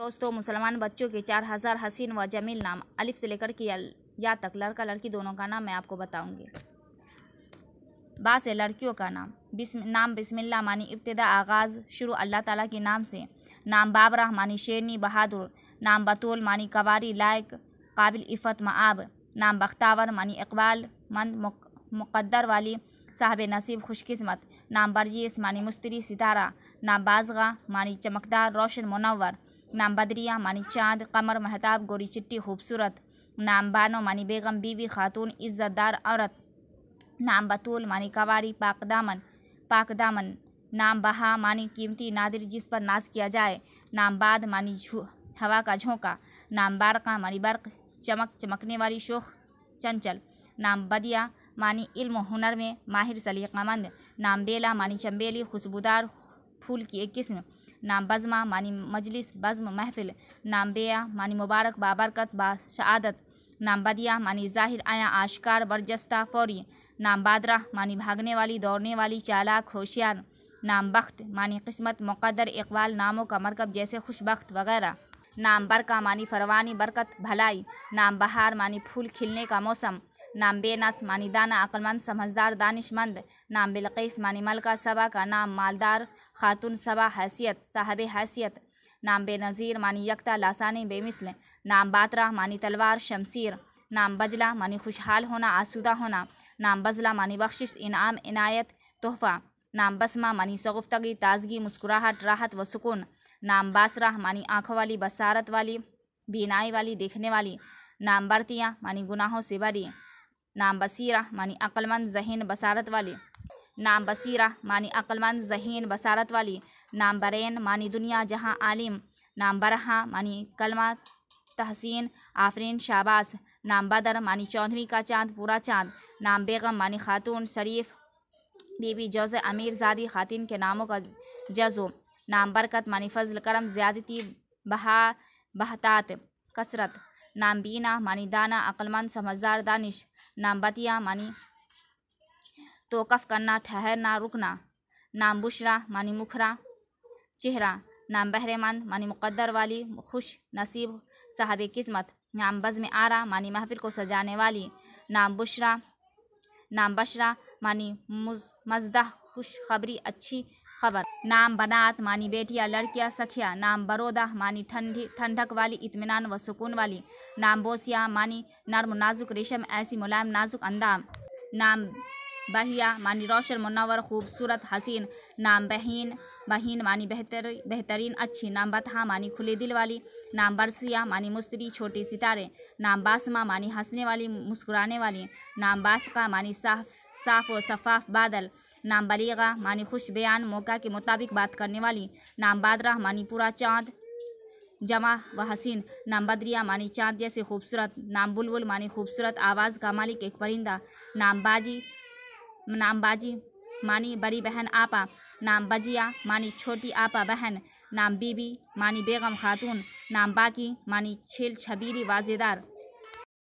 दोस्तों मुसलमान बच्चों के चार हज़ार हसीन व जमील नाम अलिफ से लेकर के या तक लड़का लड़की दोनों का नाम मैं आपको बताऊंगी बा से लड़कियों का नाम बिस्म नाम बिस्मिल्लाह मानी इब्तदा आगाज़ शुरू अल्लाह ताला के नाम से नाम बाबरा मानी शेरनी बहादुर नाम बतूल मानी कवारी लायक काबिल इफ़त मब नाम बख्तावर मानी इकबाल मन मुक़दर वाली साहब नसीब खुशकस्मत नामबरजीस मानी मुस्तरी सितारा नाम बाजगा मानी चमकदार रोशन मुनवर नाम बदरिया मानी चाँद कमर महताब गोरी चिट्टी खूबसूरत नाम बानो मानी बेगम बीवी खातून इज़्ज़तदार औरत नाम बतूल मानी कवारी पाक दामन पाक दामन नाम बहा मानी कीमती नादिर जिस पर नाज किया जाए नाम बाद मानी हवा का झोंका नाम बारका मानी बर्क चमक चमकने वाली शोख चंचल नाम बदिया मानी इल्म हुनर में माहिर सलीक़ामंद बेला मानी चम्बेली खुशबूदार फूल की एक किस्म नाम बज़मा मानी मजलिस बज़म महफिल नाम बेया मानी मुबारक बाबरकत बाशआदत नाम बदिया मानी जाहिर आया आशकार बरजस्ता फौरी नाम बादरा मानी भागने वाली दौड़ने वाली चालाक होशियार नाम बख्त मानी किस्मत मुकदर इकबाल नामों का मरकब जैसे खुशबख्त वगैरह नाम बरका मानी फरवानी बरकत भलाई नाम बहार मानी फूल खिलने का मौसम नाम बेनस मानी दाना अकलमंद समझदार दानिशमंद नाम बिलकीस मानी मलका सबा का नाम मालदार खातून सबा हैसियत साहब हैसियत नाम बेनज़ीर मानी यकता लासानी बेमिसल नाम बातरा मानी तलवार शमशीर नाम बजला मानी खुशहाल होना आसुदा होना नाम बजला मानी बख्शिश इनाम इनायत तोहफ़ा बसमा मानी शगुफ्तगी ताजगी मुस्कुराहट राहत व सुकून नाम बासरा मानी आँखों वाली बसारत वाली बीनाई वाली देखने वाली नाम बरतियाँ मानी गुनाहों से बरी नाम बसीरा मानी अक्लमंद जहन बसारत वाली नाम बसीरा मानी अक्लमंद जहन बसारत वाली नाम बरेन मानी दुनिया जहाँ आलिम नाम बरहा मानी कलमा तहसीन आफरीन शाबाश नाम बदर मानी चौधरी का चांद पूरा चांद नाम बेगम मानी खातून शरीफ बीबी जोज अमीर ज़ादी ख़ातिन के नामों का जजो नाम बरकत मानी फजल करम ज़्यादती बहा बहतात कसरत नाम बीना मानी दाना अक्लमंद समझदार दानिश नाम बतिया मानी तोकफ़ करना ठहरना रुकना नाम बुशरा मानी मुखरा चेहरा नाम बहरेमंद मानी मुकद्दर वाली खुश नसीब साहब किस्मत नाम बज़म आरा मानी महफिल को सजाने वाली नाम बुशरा नाम बशरा मानी मजदा खुशखबरी अच्छी खबर नाम बनात मानी बेटिया लड़कियाँ सखिया नाम बरोदा मानी ठंडी ठंडक वाली इत्मीनान व सुकून वाली नाम बोसिया मानी नर्म नाजुक रेशम ऐसी मुलायम नाजुक अंदाम नाम बहिया मानी रोशन मुनवर खूबसूरत हसीन नाम बहीन बहीन मानी बेहतर बेहतरीन अच्छी नाम बतहा मानी खुले दिल वाली नाम बरसिया मानी मुस्तरी छोटे सितारे नाम बासमा मानी हंसने वाली मुस्कुराने वाली नाम बासका मानी साफ साफ व शफाफ बादल नाम बलीगा मानी खुश बयान मौका के मुताबिक बात करने वाली नाम बादरा मानी पूरा चाँद जमा व हसीन नाम बदरिया मानी चाँद जैसे खूबसूरत नाम बुलबुल मानी खूबसूरत आवाज़ का मालिक एक परिंदा नाम बाजी नाम बाजी मानी बड़ी बहन आपा नाम बजिया मानी छोटी आपा बहन नाम बीबी मानी बेगम खातून नाम बाकी मानी छेल छबीरी वाजेदार